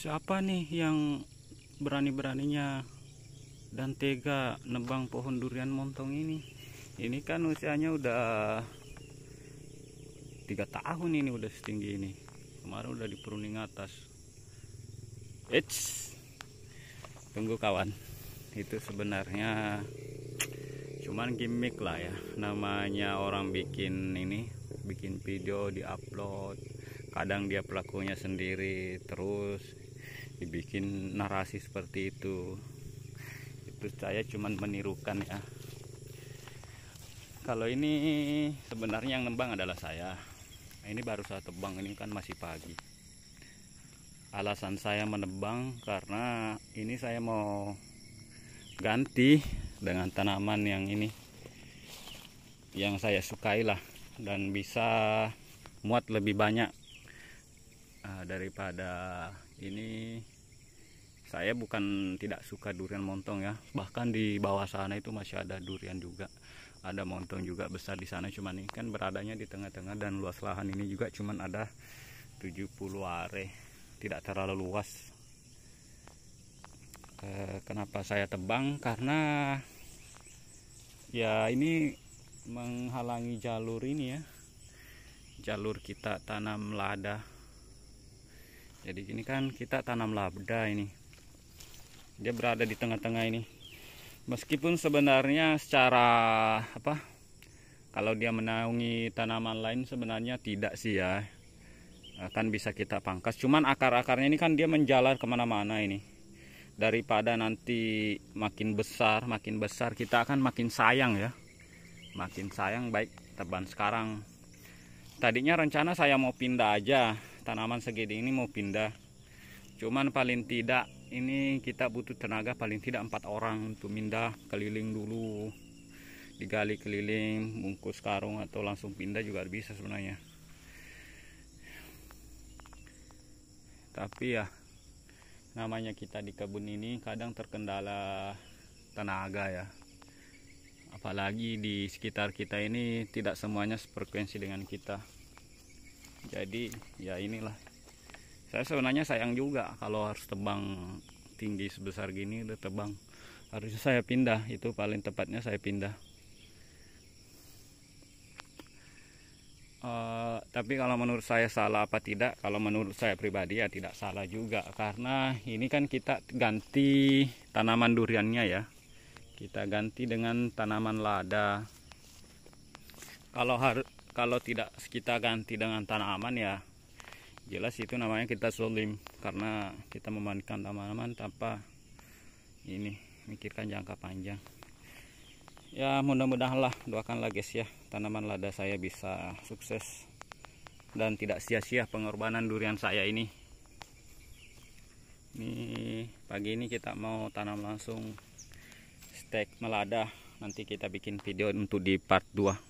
siapa nih yang berani-beraninya dan tega nebang pohon durian montong ini ini kan usianya udah tiga tahun ini udah setinggi ini kemarin udah di atas Eits. tunggu kawan itu sebenarnya cuman gimmick lah ya namanya orang bikin ini bikin video di upload kadang dia pelakunya sendiri terus dibikin narasi seperti itu itu saya cuman menirukan ya kalau ini sebenarnya yang nembang adalah saya ini baru saya tebang ini kan masih pagi alasan saya menebang karena ini saya mau ganti dengan tanaman yang ini yang saya sukailah dan bisa muat lebih banyak Eh, daripada ini saya bukan tidak suka durian montong ya bahkan di bawah sana itu masih ada durian juga ada montong juga besar di sana cuman ini kan beradanya di tengah-tengah dan luas lahan ini juga cuman ada 70 are tidak terlalu luas eh, kenapa saya tebang karena ya ini menghalangi jalur ini ya jalur kita tanam lada jadi ini kan kita tanam labda ini dia berada di tengah-tengah ini meskipun sebenarnya secara apa kalau dia menaungi tanaman lain sebenarnya tidak sih ya akan bisa kita pangkas cuman akar-akarnya ini kan dia menjalar kemana-mana ini daripada nanti makin besar makin besar kita akan makin sayang ya makin sayang baik teban sekarang tadinya rencana saya mau pindah aja tanaman segede ini mau pindah cuman paling tidak ini kita butuh tenaga paling tidak empat orang untuk pindah keliling dulu digali keliling bungkus karung atau langsung pindah juga bisa sebenarnya tapi ya namanya kita di kebun ini kadang terkendala tenaga ya apalagi di sekitar kita ini tidak semuanya sefrekuensi dengan kita jadi ya inilah saya sebenarnya sayang juga kalau harus tebang tinggi sebesar gini udah tebang harusnya saya pindah itu paling tepatnya saya pindah uh, tapi kalau menurut saya salah apa tidak kalau menurut saya pribadi ya tidak salah juga karena ini kan kita ganti tanaman duriannya ya kita ganti dengan tanaman lada kalau harus kalau tidak kita ganti dengan tanaman ya jelas itu namanya kita solim karena kita memandikan tanaman tanpa ini mikirkan jangka panjang ya mudah-mudahan lah doakan lah guys ya tanaman lada saya bisa sukses dan tidak sia-sia pengorbanan durian saya ini ini pagi ini kita mau tanam langsung stek melada nanti kita bikin video untuk di part 2